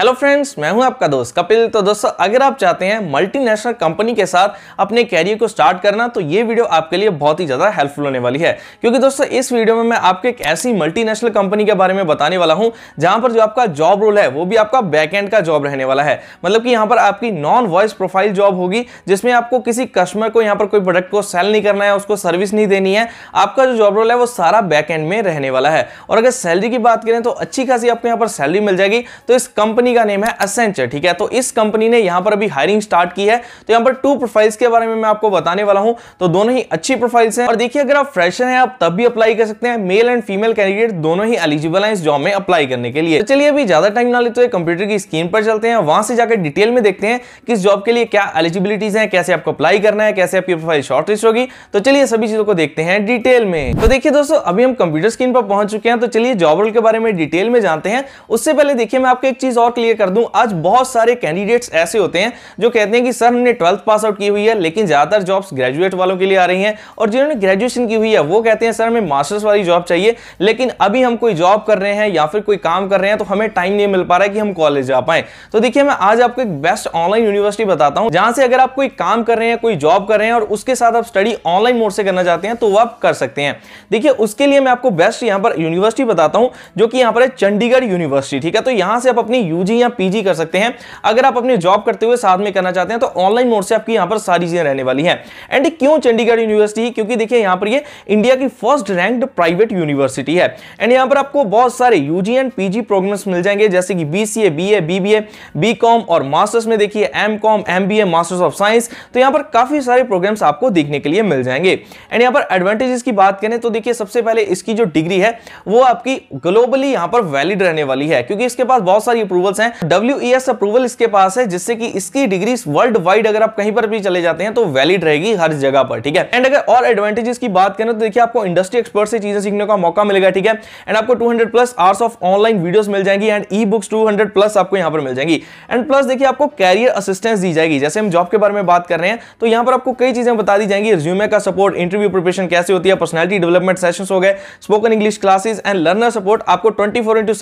hello friends मैं हूं आपका दोस्त कपिल तो दोस्तों अगर आप चाहते हैं मल्टीनेशनल कंपनी के साथ अपने कैरियर को स्टार्ट करना तो ये वीडियो आपके लिए बहुत ही ज़्यादा हेल्पफुल होने वाली है क्योंकि दोस्तों इस वीडियो में मैं आपको एक ऐसी मल्टीनेशनल कंपनी के बारे में बताने वाला हूं जहां पर जो आपका जॉब रोल है वो भी आपका बैकएंड का जॉब रहने वाला है मतलब कि यहाँ पर आपकी नॉन वॉइस प्रोफाइल जॉब होगी जिसमें आपको किसी कस्टमर को यहाँ पर कोई प्रोडक्ट को सेल नहीं करना है उसको सर्विस नहीं देनी है आपका जो जॉब रोल है वो सारा बैक में रहने वाला है और अगर सैलरी की बात करें तो अच्छी खासी आपको यहाँ पर सैलरी मिल जाएगी तो इस कंपनी कंपनी का नेम है असेंचर ठीक है तो इस कंपनी ने यहां पर अभी हायरिंग स्टार्ट की है तो यहां पर टू प्रोफाइल्स के बारे में मैं आपको बताने वाला हूं तो दोनों ही अच्छी प्रोफाइल्स हैं और देखिए अगर आप फ्रेशर हैं आप तब भी अप्लाई कर सकते हैं मेल एंड फीमेल कैंडिडेट दोनों ही एलिजिबल है इस जॉब में अप्लाई करने के लिए तो चलिए अभी ज्यादा टाइम ना लेते हुए कंप्यूटर की स्क्रीन पर चलते हैं वहां से जाकर डिटेल में देखते हैं कि इस जॉब के लिए क्या एलिजिबिलिटीज है कैसे आपको अप्लाई करना है कैसे आपकी प्रोफाइल शॉर्टलिस्ट होगी तो चलिए सभी चीजों को देखते हैं डिटेल में तो देखिए दोस्तों अभी हम कंप्यूटर स्क्रीन पर पहुंच चुके हैं तो चलिए जॉब रोल के बारे में डिटेल में जानते हैं उससे पहले देखिए मैं आपको एक चीज और क्लियर कर दूं आज बहुत सारे कैंडिडेट्स ऐसे होते हैं जो कहते हैं कि सर हमने ट्वेल्थ पास आउट की हुई है लेकिन ज़्यादातर जॉब्स ग्रेजुएट वालों के लिए आ रही हैं और जिन्होंने ग्रेजुएशन की हुई है वो कहते हैं सर हमें मास्टर्स वाली जॉब चाहिए लेकिन अभी हम कोई जॉब कर रहे हैं या फिर कोई काम कर रहे हैं तो हमें टाइम नहीं मिल पा रहा है कि हम कॉलेज जा पाए तो देखिए मैं आज आपको एक बेस्ट ऑनलाइन यूनिवर्सिटी बताता हूँ जहां से अगर आप कोई काम कर रहे हैं कोई जॉब कर रहे हैं और उसके साथ आप स्टडी ऑनलाइन मोड से करना चाहते हैं तो आप कर सकते हैं देखिए उसके लिए मैं आपको बेस्ट यहाँ पर यूनिवर्सिटी बताता हूँ जो कि यहाँ पर है चंडीगढ़ यूनिवर्सिटी ठीक है तो यहाँ से आप अपनी यूजी या पीजी कर सकते हैं अगर आप अपनी जॉब करते हुए साथ में करना चाहते हैं तो ऑनलाइन मोड से आपकी यहां पर सारी चीजें रहने वाली है एंड क्यों चंडीगढ़ यूनिवर्सिटी क्योंकि देखिए यहां पर ये इंडिया की फर्स्ट रैंक्ड प्राइवेट यूनिवर्सिटी है एंड यहां पर आपको बहुत सारे यूजी एंड पीजी प्रोग्राम्स मिल जाएंगे जैसे कि बीसीए बीए बीबीए बीकॉम और मास्टर्स में देखिए MCom MBA masters of science तो यहां पर काफी सारे प्रोग्राम्स आपको देखने के लिए मिल जाएंगे एंड यहां पर एडवांटेजेस की बात करें तो देखिए सबसे पहले इसकी जो डिग्री है वो आपकी ग्लोबली यहां पर वैलिड रहने वाली है क्योंकि इसके पास बहुत सारी अप्रूवल अप्रूवल्स हैं डब्ल्यू अप्रूवल e इसके पास है जिससे कि इसकी डिग्री वर्ल्ड वाइड अगर आप कहीं पर भी चले जाते हैं तो वैलिड रहेगी हर जगह पर ठीक है एंड अगर और एडवांटेजेस की बात करें तो देखिए आपको इंडस्ट्री एक्सपर्ट से चीजें सीखने का मौका मिलेगा ठीक है एंड आपको two plus hours of online video मिल जाएंगी एंड ई बुक्स 200 प्लस आपको यहाँ पर मिल जाएंगी एंड प्लस देखिए आपको कैरियर असिस्टेंस दी जाएगी जैसे हम जॉब के बारे में बात कर रहे हैं तो यहाँ पर आपको कई चीजें बता दी जाएंगी रिज्यूमे का सपोर्ट इंटरव्यू प्रिपरेशन कैसे होती है पर्सनैलिटी डेवलपमेंट सेशन हो गए spoken English classes and learner support आपको twenty four into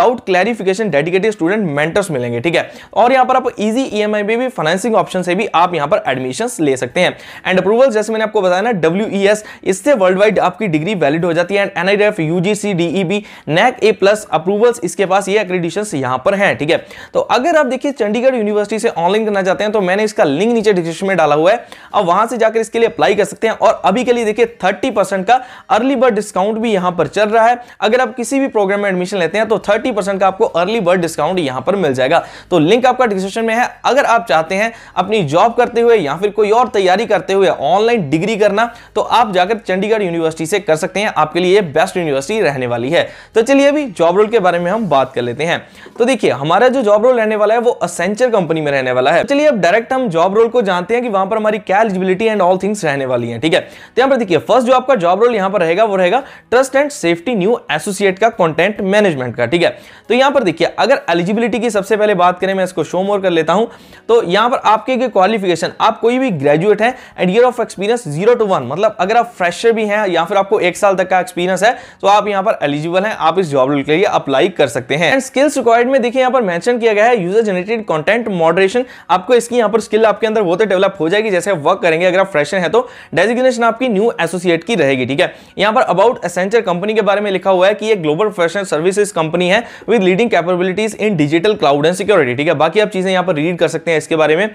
doubt clarification dedicated student mentors मिलेंगे ठीक है और यहां पर आप इजी ई एम भी फाइनेंसिंग ऑप्शन से भी आप यहां पर एडमिशन ले सकते हैं एंड अप्रूवल जैसे मैंने आपको बताया ना डब्ल्यू e इससे वर्ल्ड वाइड आपकी डिग्री वैलिड हो जाती है and NIDF UGC DEB NAAC A plus approvals इसके पास ये एक्रेडिशन यहां पर हैं ठीक है तो अगर आप देखिए चंडीगढ़ यूनिवर्सिटी से ऑनलाइन करना चाहते हैं तो मैंने इसका लिंक नीचे डिस्क्रिप्शन में डाला हुआ है अब वहां से जाकर इसके लिए अप्लाई कर सकते हैं और अभी के लिए देखिए थर्टी का अर्ली बर्ड डिस्काउंट भी यहां पर चल रहा है अगर आप किसी भी प्रोग्राम में एडमिशन लेते हैं तो थर्टी का आपको अर्ली बर्ड डिस्काउंट अराउंड यहां पर मिल जाएगा तो लिंक आपका डिस्क्रिप्शन में है अगर आप चाहते हैं अपनी जॉब करते हुए या फिर कोई और तैयारी करते हुए ऑनलाइन डिग्री करना तो आप जाकर चंडीगढ़ यूनिवर्सिटी से कर सकते हैं आपके लिए बेस्ट यूनिवर्सिटी रहने वाली है तो चलिए अभी जॉब रोल के बारे में हम बात कर लेते हैं तो देखिए हमारा जो जॉब रोल रहने वाला है वो असेंचर कंपनी में रहने वाला है तो चलिए अब डायरेक्ट हम जॉब रोल को जानते हैं कि वहां पर हमारी क्या एलिजिबिलिटी एंड ऑल थिंग्स रहने वाली है ठीक है तो यहां पर देखिए फर्स्ट जो आपका जॉब रोल यहां पर रहेगा वो रहेगा trust and safety new associate का कॉन्टेंट मैनेजमेंट का ठीक है तो यहां पर देखिए अगर एलिजिबिलिटी की सबसे पहले बात करें मैं इसको शो मोर कर लेता हूं तो यहां पर आपके क्वालिफिकेशन आप कोई भी ग्रेजुएट है and year of experience zero to one मतलब अगर आप फ्रेशर भी हैं या फिर आपको एक साल तक का एक्सपीरियंस है तो आप यहां पर एलिजिबल हैं आप इस जॉब के लिए अप्लाई कर सकते हैं एंड स्किल्स रिक्वायर्ड में देखिए यहां पर मैंशन किया गया है यूजर जनरेटेड कॉन्टेंट मॉडरेशन आपको इसकी यहां पर स्किल आपके अंदर वो तो डेवलप हो जाएगी जैसे वर्क करेंगे अगर आप फ्रेशर है तो डेजिग्नेशन आपकी न्यू एसोसिएट की रहेगी ठीक है यहां पर अबाउट एसेंचर कंपनी के बारे में लिखा हुआ है कि ये ग्लोबल फ्रेशर सर्विसेज कंपनी है with leading capabilities in in digital cloud and security ठीक है बाकी आप चीजें यहां पर रीड कर सकते हैं इसके बारे में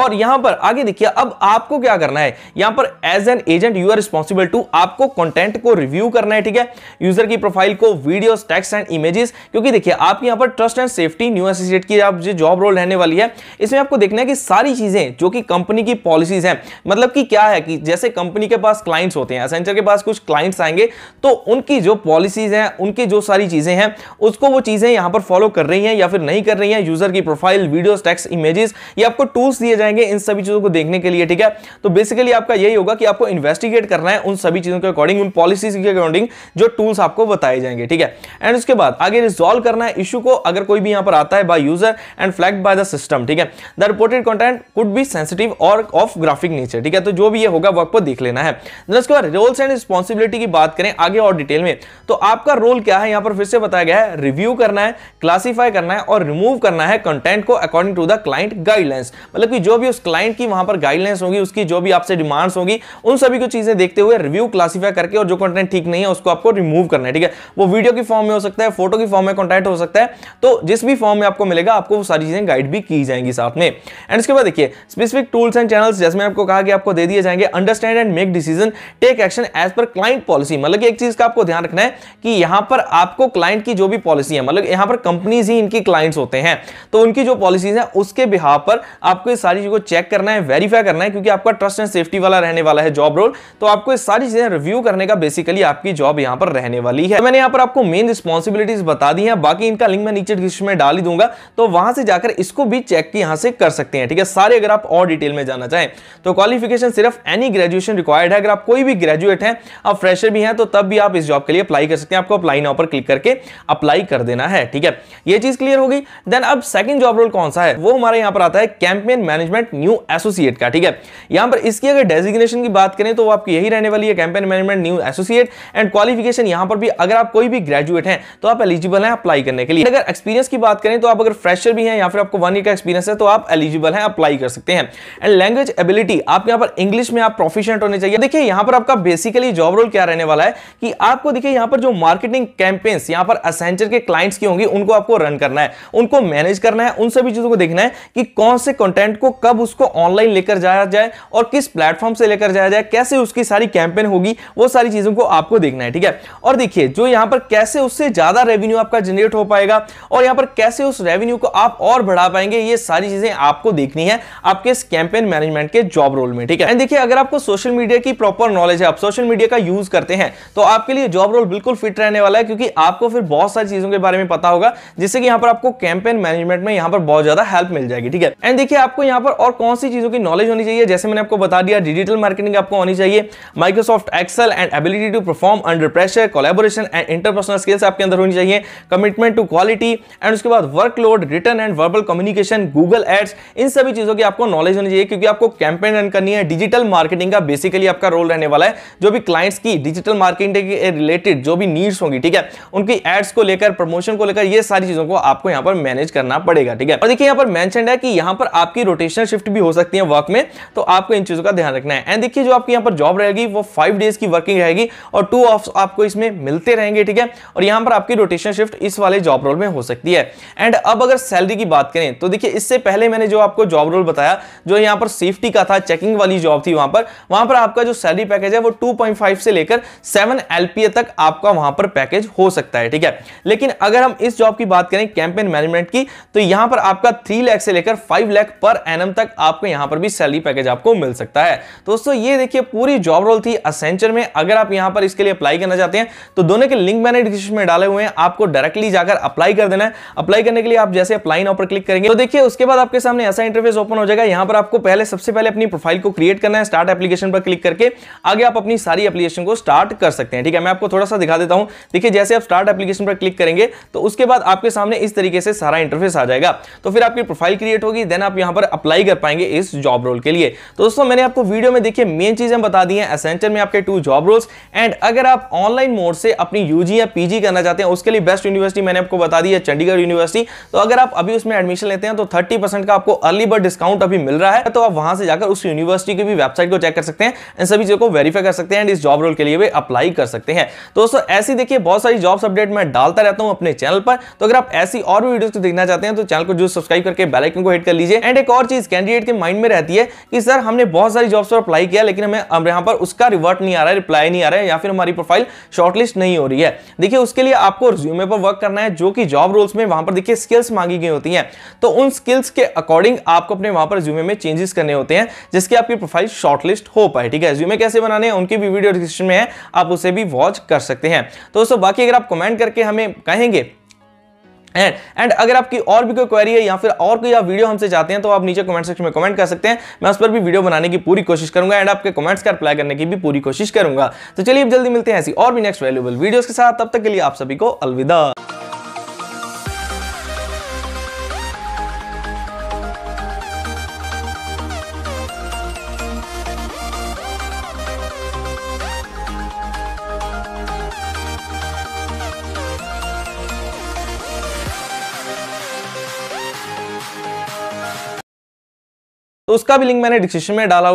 और यहां पर आगे देखिए अब आपको क्या करना है यहां पर as an agent you are responsible to आपको कंटेंट को रिव्यू करना है ठीक है यूजर की प्रोफाइल को वीडियो टेक्स्ट एंड इमेजेस क्योंकि देखिए आप यहां पर trust and safety new associate की आप जो जॉब रोल रहने वाली है इसमें आपको देखना है कि सारी चीजें जो कि कंपनी की पॉलिसीज हैं मतलब कि क्या है कि जैसे कंपनी के पास क्लाइंट्स होते हैं असेंचर के पास कुछ क्लाइंट्स आएंगे तो उनकी जो पॉलिसीज हैं उनकी जो सारी चीजें हैं उसको वो चीजें यहां पर फॉलो कर रही हैं या फिर नहीं कर रही है यूजर की प्रोफाइल वीडियो टेक्स इमेजेस ये आपको टूल्स दिए जाएंगे इन सभी चीज़ों को देखने के लिए ठीक है तो बेसिकली आपका यही होगा कि आपको इन्वेस्टिगेट करना है उन सभी चीज़ों के अकॉर्डिंग उन पॉलिसीज के अकॉर्डिंग जो टूल्स आपको बताए जाएंगे ठीक है एंड उसके बाद आगे रिजोल्व करना है इश्यू को अगर कोई भी यहां पर आता है by user and flag by the system ठीक है the reported content could be sensitive और ऑफ ग्राफिक नेचर ठीक है तो जो भी ये होगा वो आपको देख लेना है उसके बाद रोल्स एंड रिस्पॉन्सिबिलिटी की बात करें आगे और डिटेल में तो आपका रोल क्या है यहां पर फिर से बताया गया है रिव्यू करना है क्लासीफाई करना करना है और रिमूव करना है कंटेंट को according to the client guidelines मतलब कि जो भी उस क्लाइंट की वहां पर गाइडलाइंस होगी उसकी जो भी आपसे डिमांड्स होगी उन सभी को चीजें देखते हुए रिव्यू क्लासीफाई करके और जो कंटेंट ठीक नहीं है उसको आपको रिमूव करना है ठीक है वो वीडियो की फॉर्म में हो सकता है फोटो की फॉर्म में कॉन्टेंट हो सकता है तो जिस भी फॉर्म में आपको मिलेगा आपको वो सारी चीजें गाइड भी की जाएंगी साथ में एंड इसके बाद देखिए स्पेसिफिक टूल्स एंड चैनल्स जैसे मैं आपको कहा कि आपको दे दिए जाएंगे understand and make decision take action as per client policy मतलब एक चीज का आपको ध्यान रखना है कि यहां पर आपको क्लाइंट की जो भी पॉलिसी है मतलब यहां पर कंपनीज ही जिनके क्लाइंट्स होते हैं तो उनकी जो पॉलिसीज हैं उसके बिहार पर आपको ये सारी चीज़ को चेक करना है वेरीफाई करना है क्योंकि आपका ट्रस्ट एंड सेफ्टी वाला रहने वाला है जॉब रोल तो आपको ये सारी चीज़ें रिव्यू करने का बेसिकली आपकी जॉब यहाँ पर रहने वाली है तो मैंने यहाँ पर आपको मेन रिस्पॉन्सिबिलिटीज बता दी है बाकी इनका लिंक मैं नीचे डिस्क्रिप्शन में डाल ही दूंगा तो वहां से जाकर इसको भी चेक की यहाँ से कर सकते हैं ठीक है सारे अगर आप और डिटेल में जाना चाहें तो क्वालिफिकेशन सिर्फ एनी ग्रेजुएशन रिक्वायर्ड है अगर आप कोई भी ग्रेजुएट है आप फ्रेशर भी हैं तो तब भी आप इस जॉब के लिए अप्लाई कर सकते हैं आपको अप्लाई नाउ पर क्लिक करके अप्लाई कर देना है ठीक है ये चीज़ क्लियर हो गई देन अब सेकंड जॉब रोल कौन सा है वो हमारे यहां पर आता है कैंपेन मैनेजमेंट न्यू एसोसिएट का ठीक है यहां पर इसकी अगर डेजिग्नेशन की बात करें तो आपकी यही रहने वाली है campaign management new associate and qualification यहां पर भी अगर आप कोई भी ग्रेजुएट हैं तो आप एलिजिबल हैं अप्लाई करने के लिए अगर एक्सपीरियंस की बात करें तो आप अगर फ्रेशर भी हैं या फिर आपको वन ईयर का एक्सपीरियंस है तो आप एलिजिबल हैं अप्लाई कर सकते हैं एंड लैंग्वेज एबिलिटी आप यहां पर इंग्लिश में आप प्रोफिशियंट होने चाहिए देखिए यहां पर आपका बेसिकली जॉब रोल क्या रहने वाला है कि आपको देखिए यहां पर जो मार्केटिंग कैंपेन्स यहां पर असेंचर के क्लाइंट्स की होंगी उनको आपको रन करना करना है उनको मैनेज करना है उन सभी चीज़ों को देखना है कि कौन से कंटेंट को कब उसको ऑनलाइन लेकर जाया जाए और किस प्लेटफॉर्म से लेकर जाया जाए कैसे उसकी सारी कैंपेन होगी वो सारी चीज़ों को आपको देखना है ठीक है और देखिए जो यहां पर कैसे उससे ज़्यादा रेवेन्यू आपका जनरेट हो पाएगा और यहां पर कैसे उस रेवेन्यू को आप और बढ़ा पाएंगे ये सारी चीज़ें आपको देखनी है आपके इस कैंपेन मैनेजमेंट के जॉब रोल में ठीक है देखिए अगर आपको सोशल मीडिया की प्रॉपर नॉलेज है आप सोशल मीडिया का यूज़ करते हैं तो आपके लिए जॉब रोल बिल्कुल फिट रहने वाला है क्योंकि आपको फिर बहुत सारी चीज़ों के बारे में पता होगा जिससे कि यहाँ पर आपको कैंपेन मैनेजमेंट में यहाँ पर बहुत ज्यादा हेल्प मिल जाएगी ठीक है एंड देखिए आपको यहाँ पर और कौन सी चीजों की नॉलेज होनी चाहिए जैसे मैंने आपको बता दिया डिजिटल मार्केटिंग आपको होनी चाहिए Microsoft Excel and ability to perform under pressure collaboration and interpersonal skills आपके अंदर होनी चाहिए कमिटमेंट टू क्वालिटी एंड उसके बाद workload return and verbal communication Google ads इन सभी चीजों की आपको नॉलेज होनी चाहिए क्योंकि आपको कैंपेन रन करनी है डिजिटल मार्केटिंग का बेसिकली आपका रोल रहने वाला है जो भी क्लाइंट्स की डिजिटल मार्केटिंग के रिलेटेड जो भी नीड्स होंगी ठीक है उनकी एड्स को लेकर प्रमोशन को लेकर ये सारी चीजों को आप आपको यहां पर मैनेज करना पड़ेगा ठीक है और देखिए यहां पर मैंशन है कि यहाँ पर आपकी रोटेशनल शिफ्ट भी हो सकती है वर्क में तो आपको इन चीज़ों का ध्यान रखना है एंड देखिए जो आपकी यहां पर जॉब रहेगी वो फाइव डेज की वर्किंग रहेगी और टू ऑफ आपको इसमें मिलते रहेंगे ठीक है और यहां पर आपकी रोटेशन शिफ्ट इस वाले जॉब रोल में हो सकती है एंड अब अगर सैलरी की बात करें तो देखिए इससे पहले मैंने जो आपको जॉब रोल बताया जो यहां पर सेफ्टी का था चेकिंग वाली जॉब थी वहां पर वहां पर आपका जो सैलरी पैकेज है वो 2.5 से लेकर 7 एलपीए तक आपका वहां पर पैकेज हो सकता है ठीक है लेकिन अगर हम इस जॉब की बात करें कैंपेन मैनेजमेंट की तो यहां पर आपका थ्री लैख से लेकर फाइव लैख पर एन तक आपको यहां पर भी सैलरी पैकेज आपको मिल सकता है दोस्तों ये देखिए पूरी जॉब रोल थी असेंचर में अगर आप यहां पर इसके लिए अप्लाई करना चाहते हैं तो दोनों के लिंक मैंने डिस्क्रिप्शन में डाले हुए हैं आपको डायरेक्टली जाकर अप्लाई कर देना है अप्लाई करने के लिए आप जैसे अप्लाई नाउ पर क्लिक करेंगे तो देखिए उसके बाद आपके सामने ऐसा इंटरफेस ओपन हो जाएगा यहां पर आपको पहले सबसे पहले अपनी प्रोफाइल को क्रिएट करना है स्टार्ट एप्लीकेशन पर क्लिक करके आगे आप अपनी सारी एप्लीकेशन को स्टार्ट कर सकते हैं ठीक है मैं आपको थोड़ा सा दिखा देता हूं देखिए जैसे आप स्टार्ट एप्लीकेशन पर क्लिक करेंगे तो उसके बाद आपके सामने इस इस तरीके से सारा इंटरफेस आ जाएगा तो फिर आपकी प्रोफाइल क्रिएट होगी देन आप यहां पर अप्लाई कर पाएंगे इस जॉब रोल के लिए तो दोस्तों मैंने आपको वीडियो में देखिए मेन चीजें बता दी है एसेंचर में आपके टू जॉब रोल्स एंड अगर आप ऑनलाइन मोड से अपनी यूजी या पीजी करना चाहते हैं उसके लिए बेस्ट यूनिवर्सिटी मैंने आपको बता दी है चंडीगढ़ यूनिवर्सिटी तो अगर आप अभी उसमें एडमिशन लेते हैं तो थर्टी का आपको अर्ली बर्ड डिस्काउंट अभी मिल रहा है तो आप वहां से जाकर उस यूनिवर्सिटी की भी वेबसाइट को चेक कर सकते हैं इन सभी चीजों को वेरीफाई कर सकते हैं एंड इस जॉब रोल के लिए भी अप्लाई कर सकते हैं तो दोस्तों ऐसी देखिए बहुत सारी जॉब्स अपडेट मैं डालता रहता हूं अपने चैनल पर तो अगर आप ऐसी और भी वीडियो तो देखना चाहते हैं तो चैनल को जो सब्सक्राइब करके बेलाइकन को हिट कर लीजिए एंड एक और चीज कैंडिडेट के माइंड में रहती है कि सर हमने बहुत सारी जॉब्स पर अप्लाई किया लेकिन हमें यहाँ पर उसका रिवर्ट नहीं आ रहा है रिप्लाई नहीं आ रहा है या फिर हमारी प्रोफाइल शॉर्टलिस्ट नहीं हो रही है देखिए उसके लिए आपको रिज्यूमे पर वर्क करना है जो कि जॉब रोल्स में वहां पर देखिए स्किल्स मांगी गई होती हैं तो उन स्किल्स के अकॉर्डिंग आपको अपने वहां पर रिज्यूमे में चेंजेस करने होते हैं जिसकी आपकी प्रोफाइल शॉर्टलिस्ट हो पाए ठीक है रिज्यूमे कैसे बनाने हैं उनकी भी वीडियो डिस्क्रिप्शन में है आप उसे भी वॉच कर सकते हैं तो दोस्तों बाकी अगर आप कमेंट करके हमें कहेंगे एंड एंड अगर आपकी और भी कोई क्वेरी है या फिर और कोई आप वीडियो हमसे चाहते हैं तो आप नीचे कमेंट सेक्शन में कमेंट कर सकते हैं मैं उस पर भी वीडियो बनाने की पूरी कोशिश करूंगा एंड आपके कमेंट्स का रिप्लाई करने की भी पूरी कोशिश करूंगा तो चलिए अब जल्दी मिलते हैं ऐसी और भी नेक्स्ट वैल्यूबल वीडियो के साथ तब तक के लिए आप सभी को अलविदा तो उसका भी लिंक मैंने डिस्क्रिप्शन में डाला हुआ